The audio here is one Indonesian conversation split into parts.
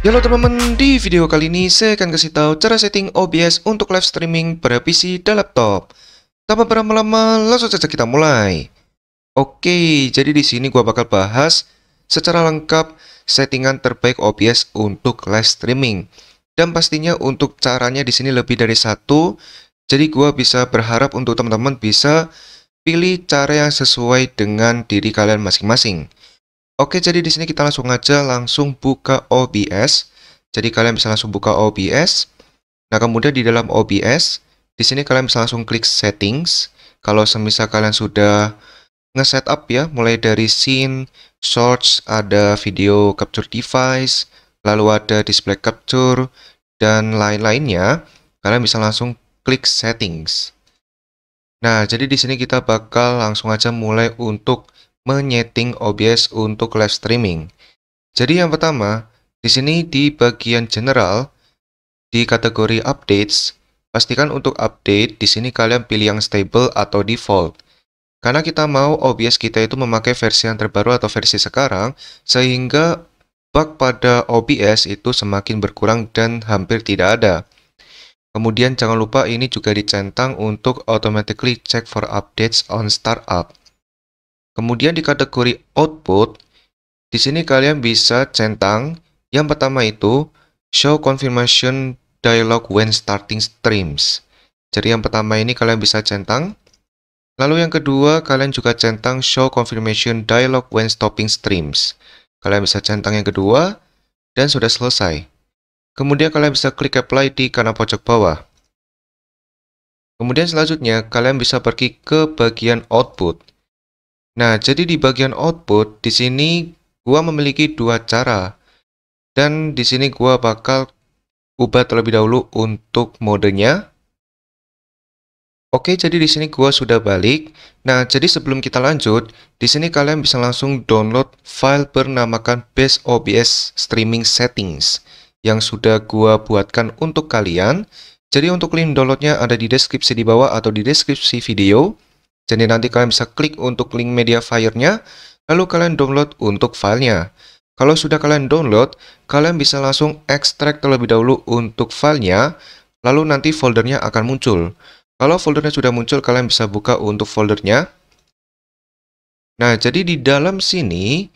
Halo ya teman-teman, di video kali ini saya akan kasih tahu cara setting OBS untuk live streaming pada PC dan laptop. Tanpa berlama-lama, langsung saja kita mulai. Oke, jadi di sini gua bakal bahas secara lengkap settingan terbaik OBS untuk live streaming. Dan pastinya untuk caranya di sini lebih dari satu. Jadi gua bisa berharap untuk teman-teman bisa pilih cara yang sesuai dengan diri kalian masing-masing. Oke, jadi di sini kita langsung aja langsung buka OBS. Jadi kalian bisa langsung buka OBS. Nah, kemudian di dalam OBS, di sini kalian bisa langsung klik settings. Kalau semisal kalian sudah nge-setup ya, mulai dari scene, shorts, ada video capture device, lalu ada display capture, dan lain-lainnya, kalian bisa langsung klik settings. Nah, jadi di sini kita bakal langsung aja mulai untuk menyeting OBS untuk live streaming. Jadi yang pertama, di sini di bagian general, di kategori updates, pastikan untuk update di sini kalian pilih yang stable atau default. Karena kita mau OBS kita itu memakai versi yang terbaru atau versi sekarang, sehingga bug pada OBS itu semakin berkurang dan hampir tidak ada. Kemudian jangan lupa ini juga dicentang untuk automatically check for updates on startup. Kemudian di kategori output, di sini kalian bisa centang. Yang pertama itu show confirmation dialog when starting streams. Jadi yang pertama ini kalian bisa centang. Lalu yang kedua, kalian juga centang show confirmation dialog when stopping streams. Kalian bisa centang yang kedua dan sudah selesai. Kemudian kalian bisa klik apply di kanan pojok bawah. Kemudian selanjutnya, kalian bisa pergi ke bagian output. Nah, jadi di bagian output, di sini gua memiliki dua cara. Dan di sini gua bakal ubah terlebih dahulu untuk modenya. Oke, jadi di sini gua sudah balik. Nah, jadi sebelum kita lanjut, di sini kalian bisa langsung download file bernamakan Base OBS Streaming Settings yang sudah gua buatkan untuk kalian. Jadi untuk link downloadnya ada di deskripsi di bawah atau di deskripsi video. Jadi nanti kalian bisa klik untuk link media fire lalu kalian download untuk filenya. Kalau sudah kalian download, kalian bisa langsung ekstrak terlebih dahulu untuk filenya, lalu nanti foldernya akan muncul. Kalau foldernya sudah muncul, kalian bisa buka untuk foldernya. Nah, jadi di dalam sini,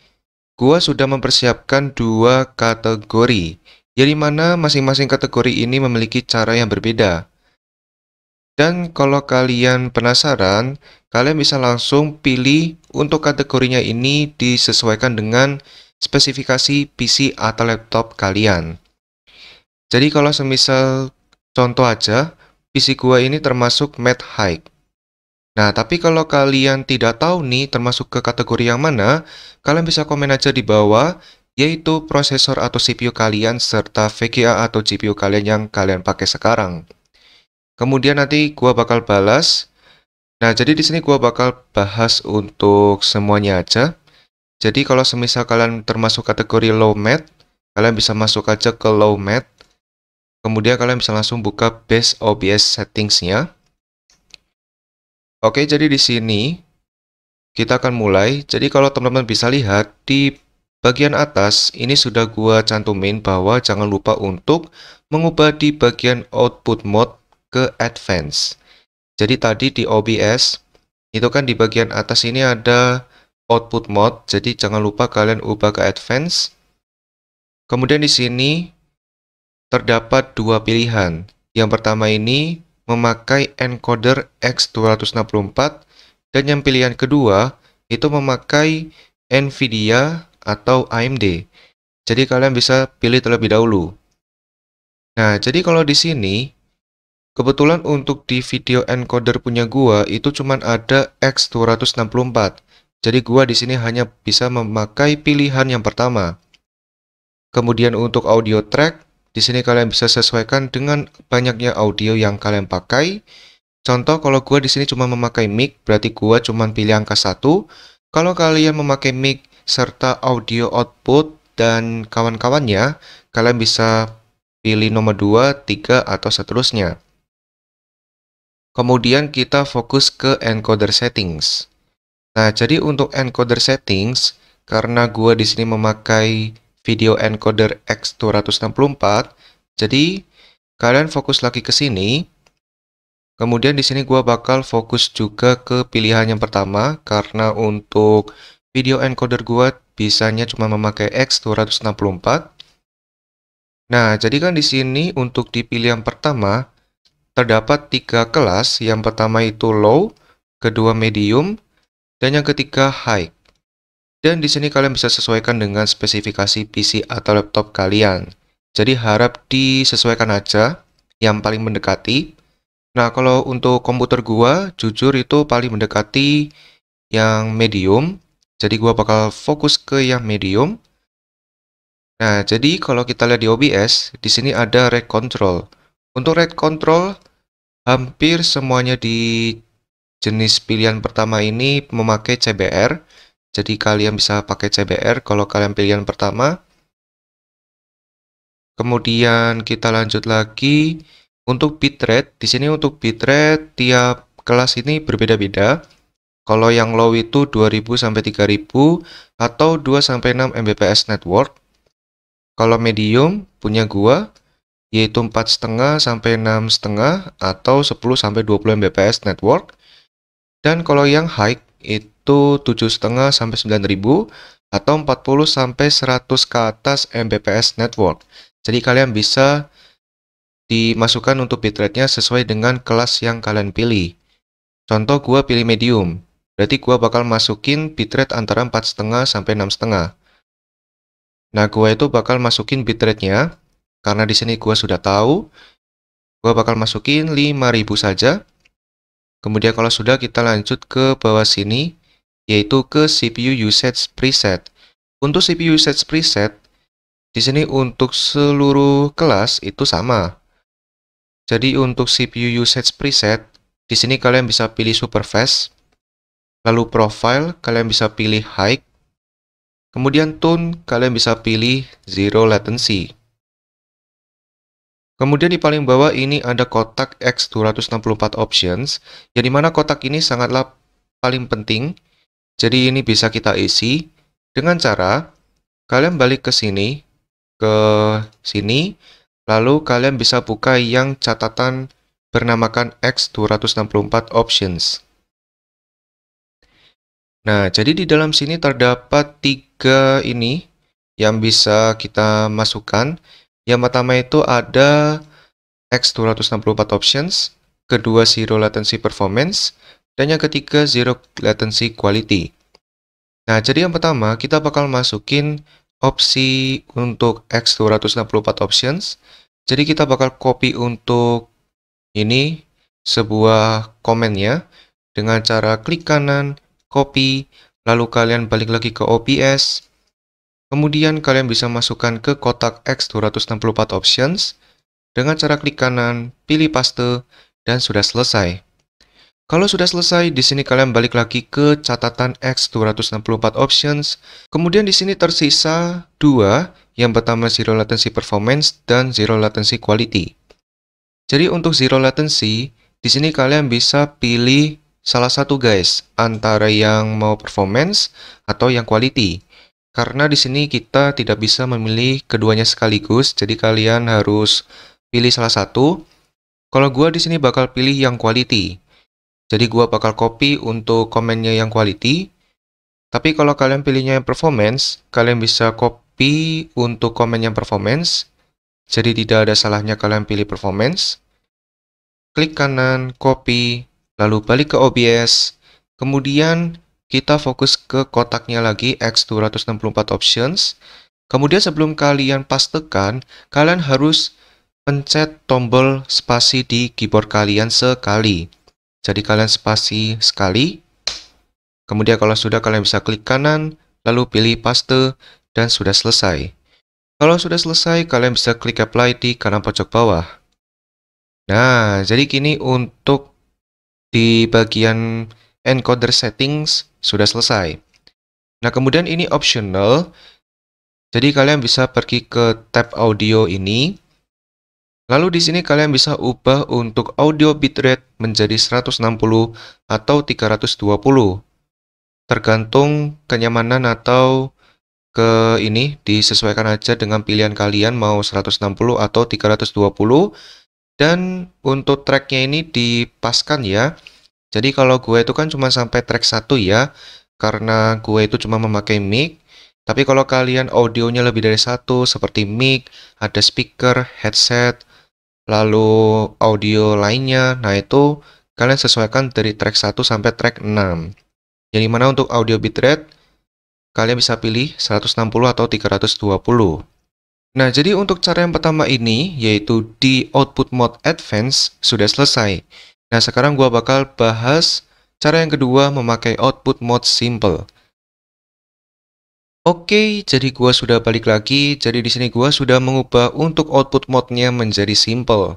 gua sudah mempersiapkan dua kategori, Jadi mana masing-masing kategori ini memiliki cara yang berbeda. Dan kalau kalian penasaran, kalian bisa langsung pilih untuk kategorinya ini disesuaikan dengan spesifikasi PC atau laptop kalian. Jadi kalau semisal contoh aja, PC gua ini termasuk matte high. Nah, tapi kalau kalian tidak tahu nih termasuk ke kategori yang mana, kalian bisa komen aja di bawah, yaitu prosesor atau CPU kalian serta VGA atau GPU kalian yang kalian pakai sekarang. Kemudian nanti gua bakal balas. Nah, jadi di sini gua bakal bahas untuk semuanya aja. Jadi kalau semisal kalian termasuk kategori low mat, kalian bisa masuk aja ke low mat. Kemudian kalian bisa langsung buka base OBS settingsnya. Oke, jadi di sini kita akan mulai. Jadi kalau teman-teman bisa lihat di bagian atas ini sudah gua cantumin bahwa jangan lupa untuk mengubah di bagian output mode ke advance. Jadi tadi di OBS itu kan di bagian atas ini ada output mode, jadi jangan lupa kalian ubah ke advance. Kemudian di sini terdapat dua pilihan. Yang pertama ini memakai encoder X264 dan yang pilihan kedua itu memakai NVIDIA atau AMD. Jadi kalian bisa pilih terlebih dahulu. Nah, jadi kalau di sini Kebetulan untuk di video encoder punya gua itu cuma ada X264. Jadi gua di sini hanya bisa memakai pilihan yang pertama. Kemudian untuk audio track, di sini kalian bisa sesuaikan dengan banyaknya audio yang kalian pakai. Contoh kalau gua di sini cuma memakai mic, berarti gua cuma pilih angka 1. Kalau kalian memakai mic serta audio output dan kawan-kawannya, kalian bisa pilih nomor 2, 3 atau seterusnya. Kemudian kita fokus ke encoder settings. Nah, jadi untuk encoder settings, karena gua di sini memakai video encoder X264, jadi kalian fokus lagi ke sini. Kemudian di sini gua bakal fokus juga ke pilihan yang pertama karena untuk video encoder gua bisanya cuma memakai X264. Nah, jadi kan di sini untuk di pilihan pertama terdapat tiga kelas. Yang pertama itu low, kedua medium, dan yang ketiga high. Dan di sini kalian bisa sesuaikan dengan spesifikasi PC atau laptop kalian. Jadi harap disesuaikan aja yang paling mendekati. Nah, kalau untuk komputer gua jujur itu paling mendekati yang medium. Jadi gua bakal fokus ke yang medium. Nah, jadi kalau kita lihat di OBS, di sini ada rate control. Untuk rate control, hampir semuanya di jenis pilihan pertama ini memakai CBR. Jadi kalian bisa pakai CBR kalau kalian pilihan pertama. Kemudian kita lanjut lagi untuk bitrate. Di sini untuk bitrate tiap kelas ini berbeda-beda. Kalau yang low itu 2000 sampai 3000 atau 2 sampai 6 Mbps network. Kalau medium punya gua yaitu 4,5 sampai 6,5 atau 10 sampai 20 Mbps network. Dan kalau yang high itu 7,5 sampai 9000 atau 40 sampai 100 ke atas Mbps network. Jadi kalian bisa dimasukkan untuk bitrate-nya sesuai dengan kelas yang kalian pilih. Contoh gua pilih medium. Berarti gua bakal masukin bitrate antara 4,5 sampai 6,5. Nah, gua itu bakal masukin bitrate-nya karena di sini gua sudah tahu, gua bakal masukin 5000 saja. Kemudian kalau sudah kita lanjut ke bawah sini yaitu ke CPU usage preset. Untuk CPU usage preset di sini untuk seluruh kelas itu sama. Jadi untuk CPU usage preset di sini kalian bisa pilih super fast. Lalu profile, kalian bisa pilih high. Kemudian tone, kalian bisa pilih zero latency. Kemudian di paling bawah ini ada kotak X264 options, yang mana kotak ini sangatlah paling penting. Jadi ini bisa kita isi dengan cara kalian balik ke sini, ke sini, lalu kalian bisa buka yang catatan bernamakan X264 options. Nah, jadi di dalam sini terdapat tiga ini yang bisa kita masukkan, yang pertama itu ada X264 options, kedua zero latency performance, dan yang ketiga zero latency quality. Nah, jadi yang pertama kita bakal masukin opsi untuk X264 options. Jadi kita bakal copy untuk ini sebuah komennya dengan cara klik kanan, copy, lalu kalian balik lagi ke OBS, Kemudian kalian bisa masukkan ke kotak X264 Options dengan cara klik kanan, pilih paste, dan sudah selesai. Kalau sudah selesai, di sini kalian balik lagi ke catatan X264 Options. Kemudian di sini tersisa dua, yang pertama Zero Latency Performance dan Zero Latency Quality. Jadi untuk Zero Latency, di sini kalian bisa pilih salah satu guys, antara yang mau performance atau yang quality. Karena di sini kita tidak bisa memilih keduanya sekaligus, jadi kalian harus pilih salah satu. Kalau gua di sini bakal pilih yang quality. Jadi gua bakal copy untuk komennya yang quality. Tapi kalau kalian pilihnya yang performance, kalian bisa copy untuk komen yang performance. Jadi tidak ada salahnya kalian pilih performance. Klik kanan, copy, lalu balik ke OBS. Kemudian kita fokus ke kotaknya lagi X264 options. Kemudian sebelum kalian pastekan, kalian harus pencet tombol spasi di keyboard kalian sekali. Jadi kalian spasi sekali. Kemudian kalau sudah kalian bisa klik kanan, lalu pilih paste, dan sudah selesai. Kalau sudah selesai, kalian bisa klik apply di kanan pojok bawah. Nah, jadi kini untuk di bagian encoder settings sudah selesai. Nah, kemudian ini optional. Jadi kalian bisa pergi ke tab audio ini. Lalu di sini kalian bisa ubah untuk audio bitrate menjadi 160 atau 320. Tergantung kenyamanan atau ke ini disesuaikan aja dengan pilihan kalian mau 160 atau 320. Dan untuk tracknya ini dipaskan ya. Jadi kalau gue itu kan cuma sampai track 1 ya, karena gue itu cuma memakai mic. Tapi kalau kalian audionya lebih dari satu, seperti mic, ada speaker, headset, lalu audio lainnya, nah itu kalian sesuaikan dari track 1 sampai track 6. Jadi mana untuk audio bitrate, kalian bisa pilih 160 atau 320. Nah, jadi untuk cara yang pertama ini, yaitu di output mode advance, sudah selesai. Nah, sekarang gua bakal bahas cara yang kedua memakai output mode simple. Oke, jadi gua sudah balik lagi. Jadi di sini gua sudah mengubah untuk output mode-nya menjadi simple.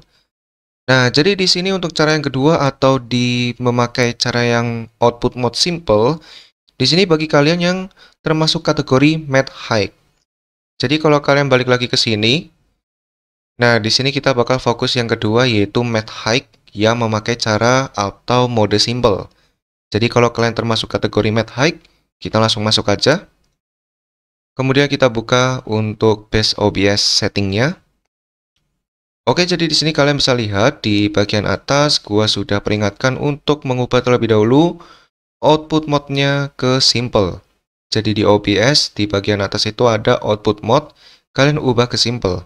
Nah, jadi di sini untuk cara yang kedua atau di memakai cara yang output mode simple, di sini bagi kalian yang termasuk kategori math high. Jadi kalau kalian balik lagi ke sini, nah di sini kita bakal fokus yang kedua yaitu math high yang memakai cara atau mode simple. Jadi kalau kalian termasuk kategori math high, kita langsung masuk aja. Kemudian kita buka untuk base OBS settingnya. Oke, jadi di sini kalian bisa lihat di bagian atas, gua sudah peringatkan untuk mengubah terlebih dahulu output mode-nya ke simple. Jadi di OBS, di bagian atas itu ada output mode, kalian ubah ke simple.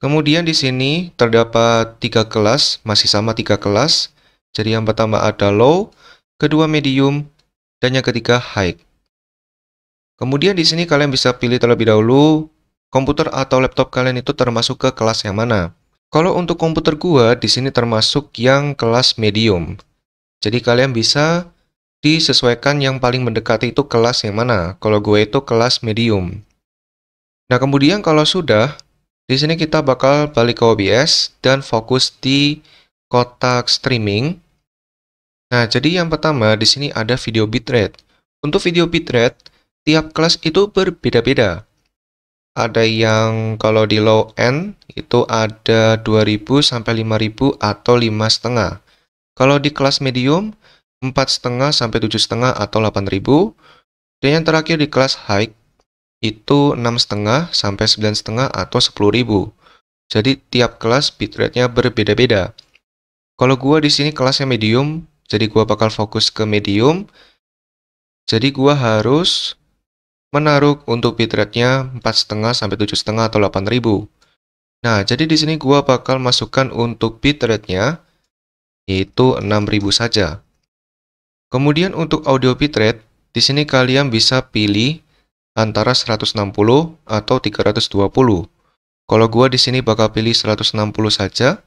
Kemudian di sini terdapat tiga kelas, masih sama tiga kelas. Jadi yang pertama ada low, kedua medium, dan yang ketiga high. Kemudian di sini kalian bisa pilih terlebih dahulu komputer atau laptop kalian itu termasuk ke kelas yang mana. Kalau untuk komputer gua di sini termasuk yang kelas medium. Jadi kalian bisa disesuaikan yang paling mendekati itu kelas yang mana. Kalau gue itu kelas medium. Nah, kemudian kalau sudah di sini kita bakal balik ke OBS dan fokus di kotak streaming. Nah, jadi yang pertama di sini ada video bitrate. Untuk video bitrate, tiap kelas itu berbeda-beda. Ada yang kalau di low end itu ada 2000 sampai 5000 atau 5,5. Kalau di kelas medium 4,5 sampai 7,5 atau 8000. Dan yang terakhir di kelas high itu 6,5 sampai 9,5 atau 10.000. Jadi tiap kelas bitrate-nya berbeda-beda. Kalau gua di sini kelasnya medium, jadi gua bakal fokus ke medium. Jadi gua harus menaruh untuk bitrate-nya 4,5 sampai 7,5 atau 8.000. Nah, jadi di sini gua bakal masukkan untuk bitrate-nya yaitu 6.000 saja. Kemudian untuk audio bitrate, di sini kalian bisa pilih antara 160 atau 320. Kalau gua di sini bakal pilih 160 saja.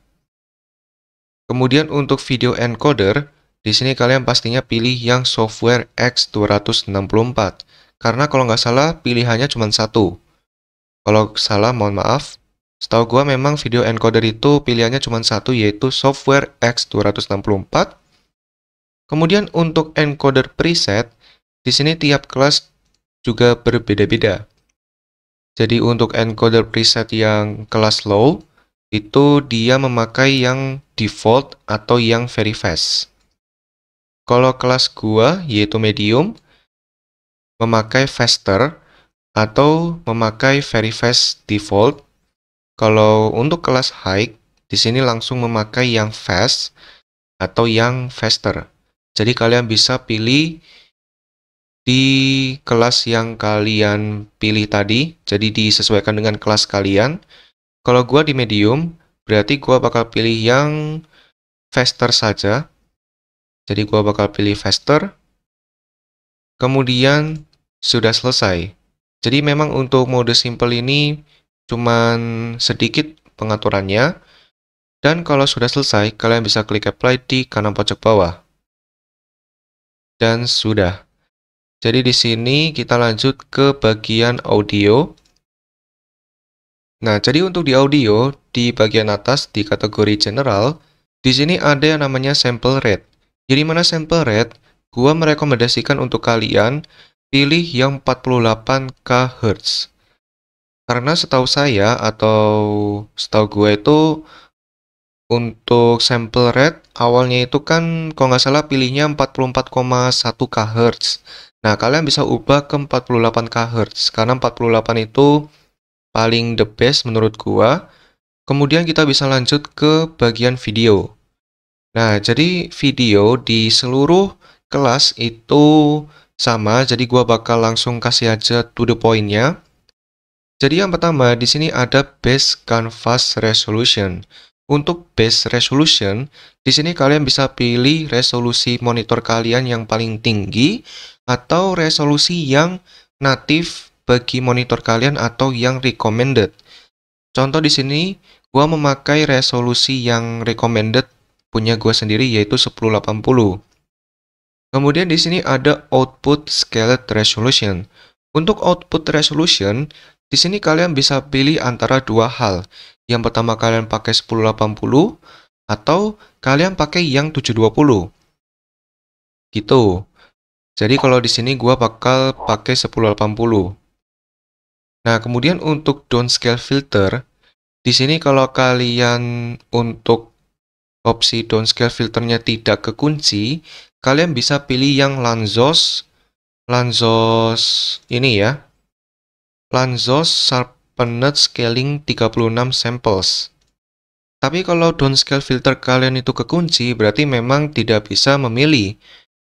Kemudian untuk video encoder, di sini kalian pastinya pilih yang software X264. Karena kalau nggak salah pilihannya cuma satu. Kalau salah mohon maaf. Setahu gua memang video encoder itu pilihannya cuma satu yaitu software X264. Kemudian untuk encoder preset, di sini tiap kelas juga berbeda-beda. Jadi untuk encoder preset yang kelas low, itu dia memakai yang default atau yang very fast. Kalau kelas gua, yaitu medium, memakai faster atau memakai very fast default. Kalau untuk kelas high, di sini langsung memakai yang fast atau yang faster. Jadi kalian bisa pilih di kelas yang kalian pilih tadi, jadi disesuaikan dengan kelas kalian. Kalau gua di medium, berarti gua bakal pilih yang faster saja. Jadi gua bakal pilih faster. Kemudian sudah selesai. Jadi memang untuk mode simple ini cuman sedikit pengaturannya. Dan kalau sudah selesai, kalian bisa klik apply di kanan pojok bawah. Dan sudah. Jadi di sini kita lanjut ke bagian audio. Nah, jadi untuk di audio, di bagian atas di kategori general, di sini ada yang namanya sample rate. Jadi mana sample rate? Gua merekomendasikan untuk kalian pilih yang 48 kHz. Karena setahu saya atau setahu gue itu untuk sample rate awalnya itu kan kalau nggak salah pilihnya 44,1 kHz. Nah, kalian bisa ubah ke 48 kHz karena 48 itu paling the best menurut gua. Kemudian kita bisa lanjut ke bagian video. Nah, jadi video di seluruh kelas itu sama, jadi gua bakal langsung kasih aja to the point-nya. Jadi yang pertama di sini ada base canvas resolution. Untuk base resolution, di sini kalian bisa pilih resolusi monitor kalian yang paling tinggi atau resolusi yang natif bagi monitor kalian atau yang recommended. Contoh di sini, gua memakai resolusi yang recommended punya gua sendiri yaitu 1080. Kemudian di sini ada output scaled resolution. Untuk output resolution, di sini kalian bisa pilih antara dua hal. Yang pertama kalian pakai 1080 atau kalian pakai yang 720. Gitu. Jadi kalau di sini gua bakal pakai 1080. Nah, kemudian untuk downscale filter, di sini kalau kalian untuk opsi downscale filternya tidak kekunci, kalian bisa pilih yang Lanzos, Lanzos ini ya, Lanzos Sharpened Scaling 36 Samples. Tapi kalau downscale filter kalian itu kekunci, berarti memang tidak bisa memilih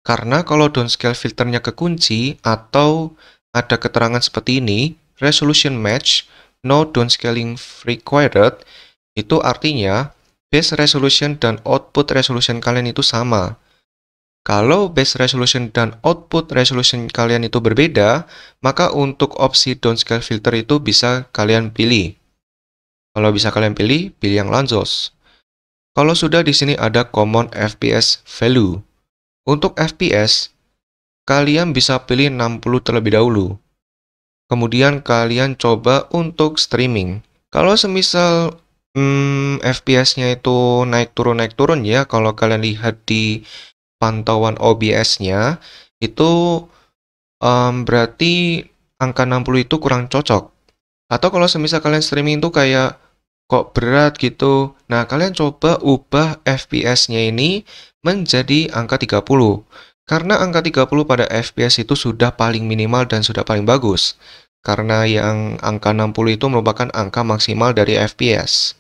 karena kalau downscale filternya kekunci atau ada keterangan seperti ini, resolution match, no downscaling required, itu artinya base resolution dan output resolution kalian itu sama. Kalau base resolution dan output resolution kalian itu berbeda, maka untuk opsi downscale filter itu bisa kalian pilih. Kalau bisa kalian pilih, pilih yang lanjut. Kalau sudah di sini ada common FPS value. Untuk FPS, kalian bisa pilih 60 terlebih dahulu. Kemudian kalian coba untuk streaming. Kalau semisal hmm, FPS-nya itu naik turun naik turun ya, kalau kalian lihat di pantauan OBS-nya itu um, berarti angka 60 itu kurang cocok. Atau kalau semisal kalian streaming itu kayak kok berat gitu. Nah, kalian coba ubah FPS-nya ini menjadi angka 30. Karena angka 30 pada FPS itu sudah paling minimal dan sudah paling bagus. Karena yang angka 60 itu merupakan angka maksimal dari FPS.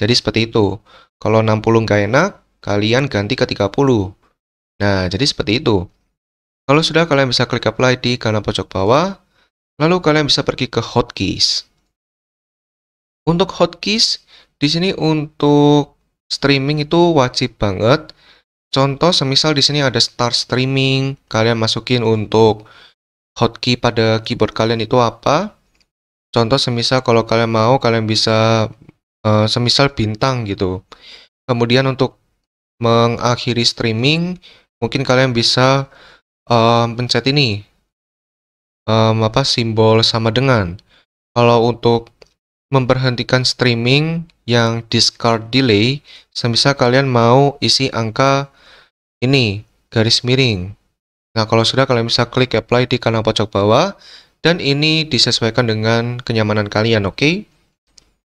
Jadi seperti itu. Kalau 60 nggak enak, kalian ganti ke 30. Nah, jadi seperti itu. Kalau sudah, kalian bisa klik apply di kanan pojok bawah. Lalu kalian bisa pergi ke hotkeys. Untuk hotkeys, di sini untuk streaming itu wajib banget Contoh semisal di sini ada start streaming, kalian masukin untuk hotkey pada keyboard kalian itu apa. Contoh semisal kalau kalian mau kalian bisa uh, semisal bintang gitu. Kemudian untuk mengakhiri streaming, mungkin kalian bisa um, pencet ini um, apa simbol sama dengan. Kalau untuk memberhentikan streaming yang discard delay, semisal kalian mau isi angka ini garis miring. Nah, kalau sudah kalian bisa klik apply di kanan pojok bawah dan ini disesuaikan dengan kenyamanan kalian, oke? Okay?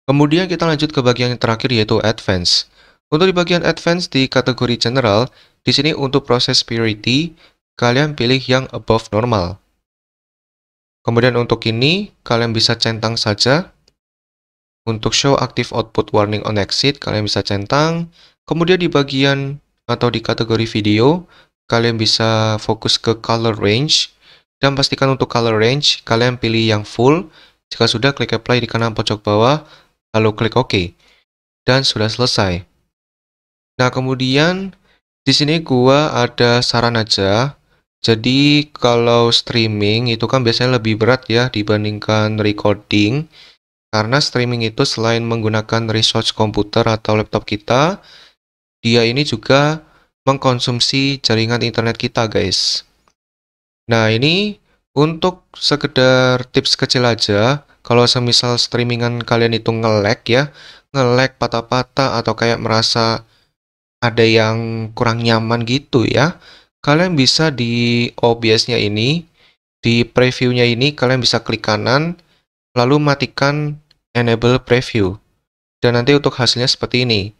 Kemudian kita lanjut ke bagian yang terakhir yaitu advance. Untuk di bagian advance di kategori general, di sini untuk proses purity, kalian pilih yang above normal. Kemudian untuk ini, kalian bisa centang saja. Untuk show active output warning on exit, kalian bisa centang. Kemudian di bagian atau di kategori video, kalian bisa fokus ke color range, dan pastikan untuk color range, kalian pilih yang full. Jika sudah, klik apply di kanan pojok bawah, lalu klik OK. Dan sudah selesai. Nah, kemudian di sini gua ada saran aja. Jadi kalau streaming itu kan biasanya lebih berat ya dibandingkan recording. Karena streaming itu selain menggunakan resource komputer atau laptop kita, dia ini juga mengkonsumsi jaringan internet kita guys. Nah ini untuk sekedar tips kecil aja, kalau semisal streamingan kalian itu nge-lag ya, nge-lag patah-patah atau kayak merasa ada yang kurang nyaman gitu ya, kalian bisa di OBS-nya ini, di preview-nya ini kalian bisa klik kanan, lalu matikan enable preview. Dan nanti untuk hasilnya seperti ini.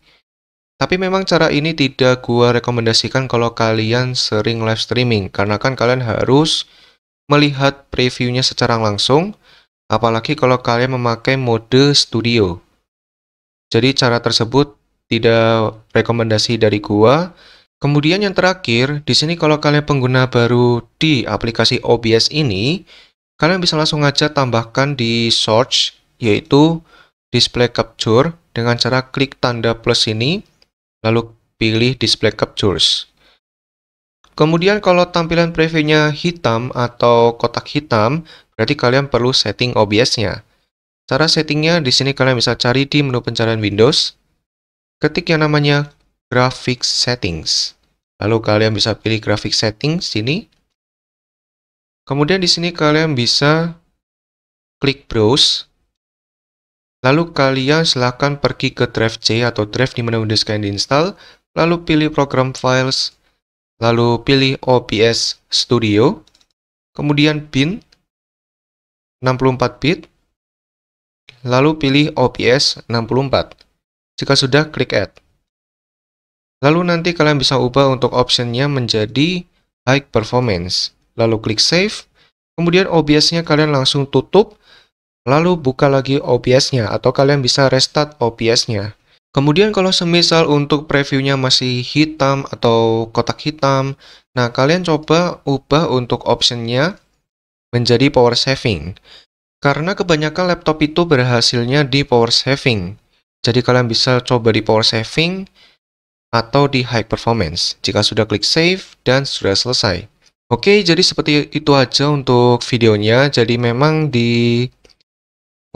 Tapi memang cara ini tidak gua rekomendasikan kalau kalian sering live streaming karena kan kalian harus melihat previewnya secara langsung apalagi kalau kalian memakai mode studio. Jadi cara tersebut tidak rekomendasi dari gua. Kemudian yang terakhir, di sini kalau kalian pengguna baru di aplikasi OBS ini, kalian bisa langsung aja tambahkan di search yaitu display capture dengan cara klik tanda plus ini lalu pilih display captures. Kemudian kalau tampilan preview-nya hitam atau kotak hitam, berarti kalian perlu setting OBS-nya. Cara settingnya di sini kalian bisa cari di menu pencarian Windows, ketik yang namanya Graphics Settings. Lalu kalian bisa pilih Graphic Settings sini. Kemudian di sini kalian bisa klik Browse, Lalu kalian silahkan pergi ke drive C atau drive di mana Windows kalian diinstal, lalu pilih program files, lalu pilih OBS Studio, kemudian bin 64 bit, lalu pilih OBS 64. Jika sudah, klik add. Lalu nanti kalian bisa ubah untuk optionnya menjadi high performance. Lalu klik save, kemudian OBS-nya kalian langsung tutup, Lalu buka lagi OBS-nya atau kalian bisa restart OBS-nya. Kemudian kalau semisal untuk previewnya masih hitam atau kotak hitam, nah kalian coba ubah untuk optionnya menjadi power saving. Karena kebanyakan laptop itu berhasilnya di power saving. Jadi kalian bisa coba di power saving atau di high performance jika sudah klik save dan sudah selesai. Oke, jadi seperti itu aja untuk videonya. Jadi memang di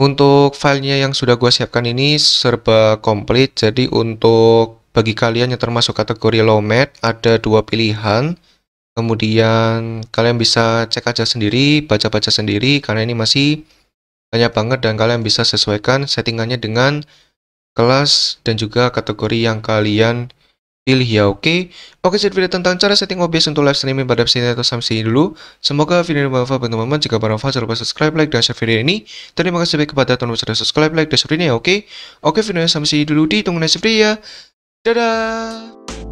untuk filenya yang sudah gue siapkan ini serba komplit, jadi untuk bagi kalian yang termasuk kategori low mat ada dua pilihan. Kemudian kalian bisa cek aja sendiri, baca-baca sendiri karena ini masih banyak banget dan kalian bisa sesuaikan settingannya dengan kelas dan juga kategori yang kalian Pilih ya oke. Okay. Oke, okay, video tentang cara setting OBS untuk live streaming pada sini atau Samsung dulu. Semoga video ini bermanfaat bagi teman-teman. Jika bermanfaat, jangan lupa subscribe, like, dan share video ini. Terima kasih banyak kepada teman-teman sudah subscribe, like, dan share video ini ya oke. Okay? Oke, okay, videonya sampai sini dulu. tunggu next video ya. Dadah!